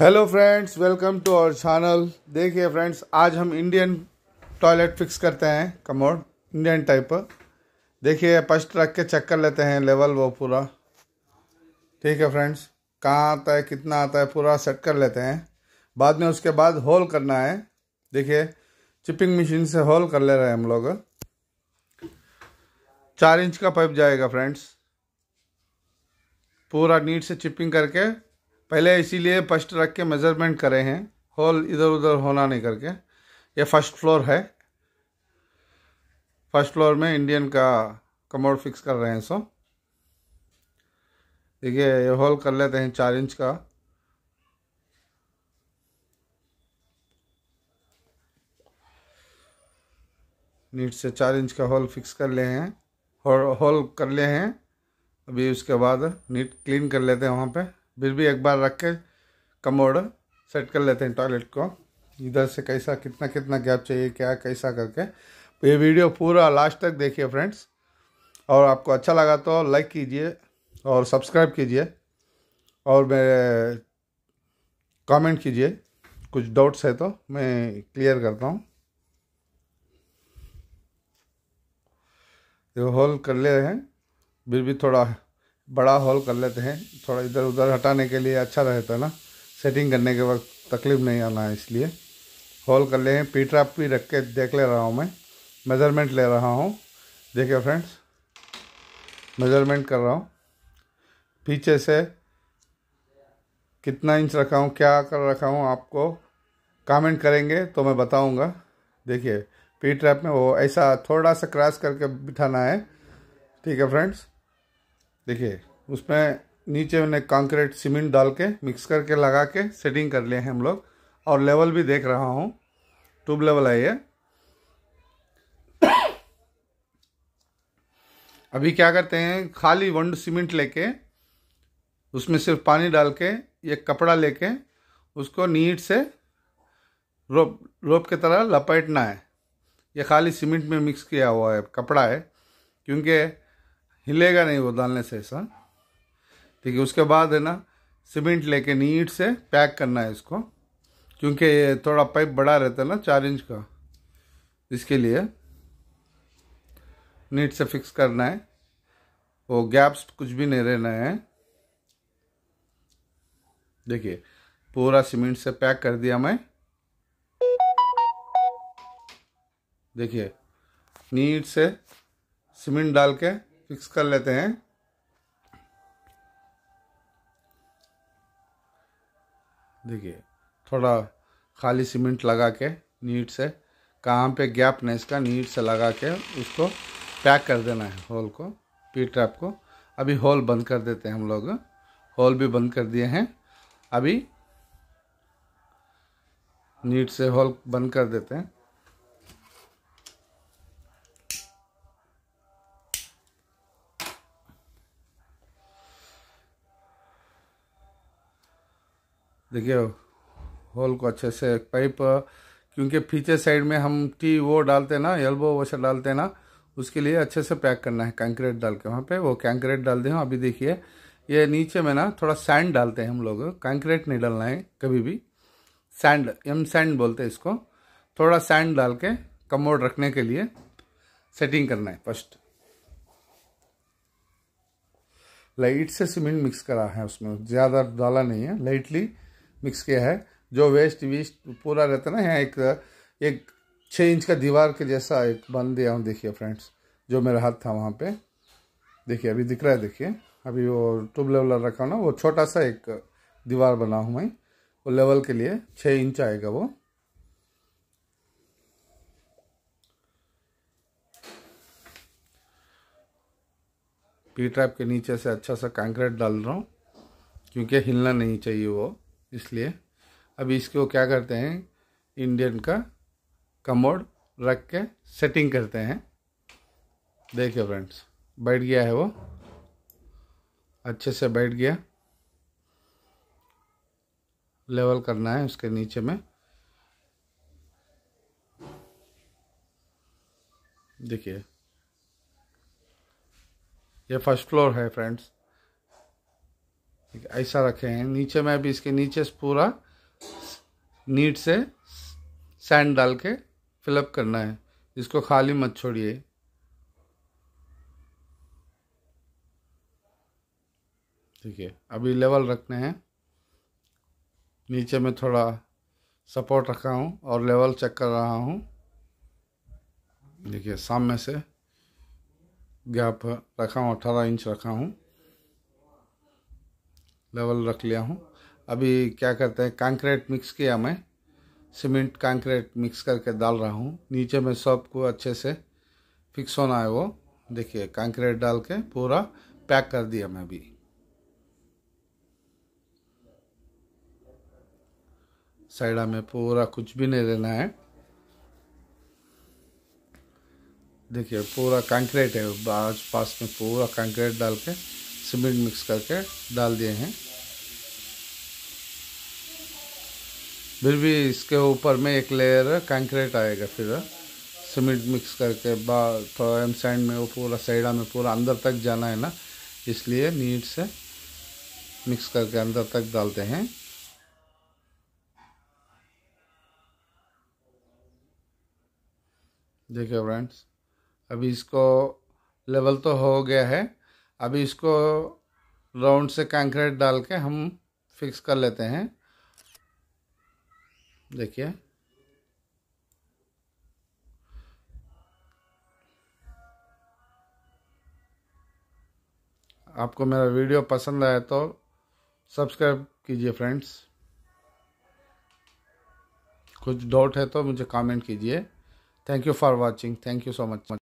hello friends welcome to our channel देखिए friends आज हम इंडियन टॉयलेट फिक्स करते हैं कमोड इंडियन टाइप पर देखिए फर्स्ट रख के चेक कर लेते हैं लेवल वो पूरा ठीक है फ्रेंड्स कहाँ आता है कितना आता है पूरा सेट कर लेते हैं बाद में उसके बाद होल करना है देखिए चिपिंग मशीन से होल कर ले रहे हैं हम लोग चार इंच का पाइप जाएगा फ्रेंड्स पूरा नीट से चिपिंग करके पहले इसीलिए फर्स्ट रख के मेज़रमेंट करे हैं हॉल इधर उधर होना नहीं करके ये फर्स्ट फ्लोर है फर्स्ट फ्लोर में इंडियन का कमोड फिक्स कर रहे हैं सो देखिए ये हॉल कर लेते हैं चार इंच का नीट से चार इंच का हॉल फिक्स कर ले हैं हॉल कर ले हैं अभी उसके बाद नीट क्लीन कर लेते हैं वहाँ पे फिर भी एक बार रख के कमोड सेट कर लेते हैं टॉयलेट को इधर से कैसा कितना कितना गैप चाहिए क्या कैसा करके तो ये वीडियो पूरा लास्ट तक देखिए फ्रेंड्स और आपको अच्छा लगा तो लाइक कीजिए और सब्सक्राइब कीजिए और मेरे कमेंट कीजिए कुछ डाउट्स है तो मैं क्लियर करता हूँ ये होल कर ले रहे हैं फिर भी थोड़ा बड़ा हॉल कर लेते हैं थोड़ा इधर उधर हटाने के लिए अच्छा रहता है ना सेटिंग करने के वक्त तकलीफ नहीं आना है इसलिए हॉल कर ले हैं पीट्राप भी रख के देख ले रहा हूँ मैं मेज़रमेंट ले रहा हूँ देखिए फ्रेंड्स मेज़रमेंट कर रहा हूँ पीछे से कितना इंच रखा हूँ क्या कर रखा हूँ आपको कमेंट करेंगे तो मैं बताऊँगा देखिए पी ट्रैप में वो ऐसा थोड़ा सा क्रॉस करके बिठाना है ठीक है फ्रेंड्स देखिए उसमें नीचे मैंने कंक्रीट सीमेंट डाल के मिक्स करके लगा के सेटिंग कर लिए हैं हम लोग और लेवल भी देख रहा हूँ ट्यूब लेवल है ये अभी क्या करते हैं खाली वंड सीमेंट लेके उसमें सिर्फ पानी डाल के एक कपड़ा लेके उसको नीट से रोप रोप की तरह लपेटना है ये खाली सीमेंट में मिक्स किया हुआ है कपड़ा है क्योंकि हिलेगा नहीं वो डालने से ऐसा ठीक है उसके बाद है ना सीमेंट लेके नीट से पैक करना है इसको क्योंकि थोड़ा पाइप बड़ा रहता है ना चार इंच का इसके लिए नीट से फिक्स करना है वो गैप्स कुछ भी नहीं रहना है देखिए पूरा सीमेंट से पैक कर दिया मैं देखिए नीट से सीमेंट डाल के फिक्स कर लेते हैं देखिए थोड़ा खाली सीमेंट लगा के नीट से कहाँ पे गैप नहीं इसका नीट से लगा के उसको पैक कर देना है होल को पी ट्रैप को अभी होल बंद कर देते हैं हम लोग होल भी बंद कर दिए हैं अभी नीट से होल बंद कर देते हैं देखिए होल को अच्छे से पाइप क्योंकि पीछे साइड में हम टी वो डालते ना एल्बो वोशर डालते हैं ना उसके लिए अच्छे से पैक करना है कंक्रीट डाल के वहाँ पे वो कैंक्रेट डाल दें अभी देखिए ये नीचे में ना थोड़ा सैंड डालते हैं हम लोग कंक्रीट नहीं डालना है कभी भी सैंड एम सैंड बोलते हैं इसको थोड़ा सैंड डाल के कमोड रखने के लिए सेटिंग करना है फर्स्ट लाइट से सीमेंट मिक्स करा है उसमें ज़्यादा डाला नहीं है लाइटली मिक्स किया है जो वेस्ट वीस्ट पूरा रहता ना यहाँ एक एक छः इंच का दीवार के जैसा एक बन दिया हूँ देखिए फ्रेंड्स जो मेरा हाथ था वहाँ पे देखिए अभी दिख रहा है देखिए अभी वो ट्यूब लेवल रखा ना वो छोटा सा एक दीवार बना हूँ मैं वो लेवल के लिए छः इंच आएगा वो पी ट्रैप के नीचे से अच्छा सा कंक्रीट डाल रहा हूँ क्योंकि हिलना नहीं चाहिए वो इसलिए अब इसको क्या करते हैं इंडियन का कमोड रख के सेटिंग करते हैं देखिए फ्रेंड्स बैठ गया है वो अच्छे से बैठ गया लेवल करना है उसके नीचे में देखिए ये फर्स्ट फ्लोर है फ्रेंड्स ऐसा रखे हैं नीचे में भी इसके नीचे पूरा नीट से सैंड डाल के फिलअप करना है इसको खाली मत छोड़िए ठीक है अभी लेवल रखने हैं नीचे में थोड़ा सपोर्ट रखा हूँ और लेवल चेक कर रहा हूँ देखिए सामने से गैप रखा हूँ अट्ठारह इंच रखा हूँ लेवल रख लिया हूँ अभी क्या करते हैं कंक्रीट मिक्स किया मैं सीमेंट कंक्रीट मिक्स करके डाल रहा हूँ नीचे में सब को अच्छे से फिक्स होना है वो देखिए कंक्रीट डाल के पूरा पैक कर दिया मैं अभी साइड में पूरा कुछ भी नहीं लेना है देखिए पूरा कंक्रीट है आस पास में पूरा कंक्रीट डाल के सीमेंट मिक्स करके डाल दिए हैं फिर भी इसके ऊपर में एक लेयर कंक्रीट आएगा फिर सीमेंट मिक्स करके बाद थोड़ा एम साइड में वो पूरा साइडा में पूरा अंदर तक जाना है ना इसलिए नीट से मिक्स करके अंदर तक डालते हैं देखिए फ्रेंड्स अभी इसको लेवल तो हो गया है अभी इसको राउंड से कंक्रीट डाल के हम फिक्स कर लेते हैं देखिए आपको मेरा वीडियो पसंद आए तो सब्सक्राइब कीजिए फ्रेंड्स कुछ डाउट है तो मुझे कमेंट कीजिए thank you for watching thank you so much